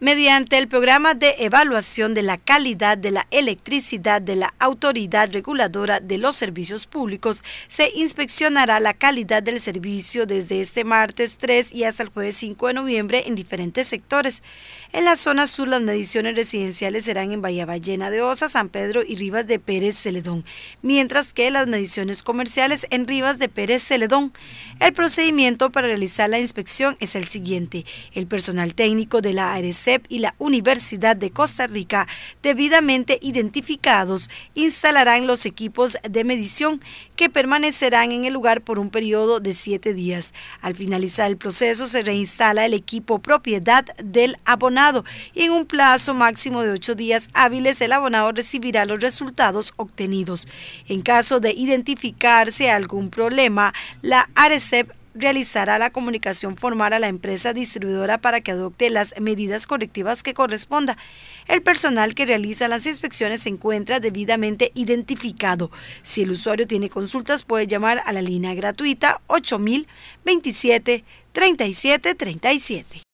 mediante el programa de evaluación de la calidad de la electricidad de la Autoridad Reguladora de los Servicios Públicos, se inspeccionará la calidad del servicio desde este martes 3 y hasta el jueves 5 de noviembre en diferentes sectores. En la zona sur, las mediciones residenciales serán en Bahía Ballena de Osa, San Pedro y Rivas de Pérez Celedón, mientras que las mediciones comerciales en Rivas de Pérez Celedón. El procedimiento para realizar la inspección es el siguiente. El personal técnico de la ARC y la Universidad de Costa Rica, debidamente identificados, instalarán los equipos de medición que permanecerán en el lugar por un periodo de siete días. Al finalizar el proceso se reinstala el equipo propiedad del abonado y en un plazo máximo de ocho días hábiles el abonado recibirá los resultados obtenidos. En caso de identificarse algún problema, la ARECEP realizará la comunicación formal a la empresa distribuidora para que adopte las medidas correctivas que corresponda. El personal que realiza las inspecciones se encuentra debidamente identificado. Si el usuario tiene consultas puede llamar a la línea gratuita 8027 37.